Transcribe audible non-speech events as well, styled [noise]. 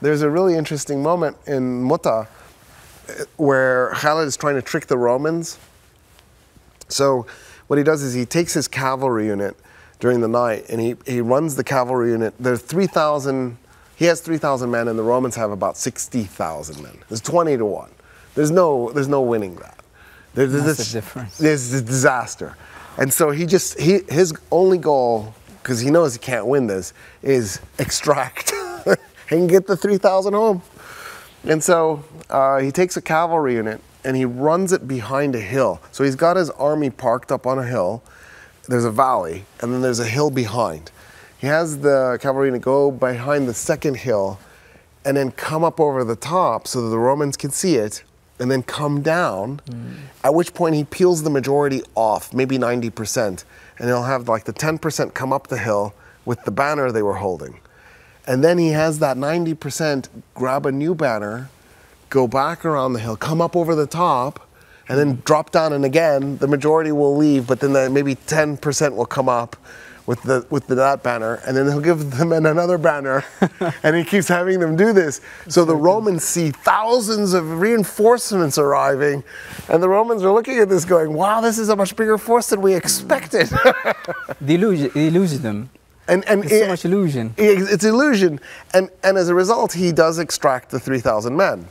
There's a really interesting moment in Mutta eh, where Khalid is trying to trick the Romans. So what he does is he takes his cavalry unit during the night and he, he runs the cavalry unit. There's 3,000, he has 3,000 men and the Romans have about 60,000 men. There's 20 to 1. There's no, there's no winning that. There's, That's this, the difference. There's a disaster. And so he just, he, his only goal, because he knows he can't win this, is extract. [laughs] and get the 3,000 home. And so uh, he takes a cavalry unit and he runs it behind a hill. So he's got his army parked up on a hill. There's a valley, and then there's a hill behind. He has the cavalry unit go behind the second hill and then come up over the top so that the Romans can see it and then come down, mm. at which point he peels the majority off, maybe 90%, and he'll have like the 10% come up the hill with the banner they were holding. And then he has that 90% grab a new banner, go back around the hill, come up over the top, and then drop down. And again, the majority will leave, but then the, maybe 10% will come up with the with the, that banner, and then he'll give them another banner, [laughs] and he keeps having them do this. So the Romans see thousands of reinforcements arriving, and the Romans are looking at this, going, "Wow, this is a much bigger force than we expected." they lose, they lose them. And, and it, so much illusion. It's illusion. And, and as a result, he does extract the 3,000 men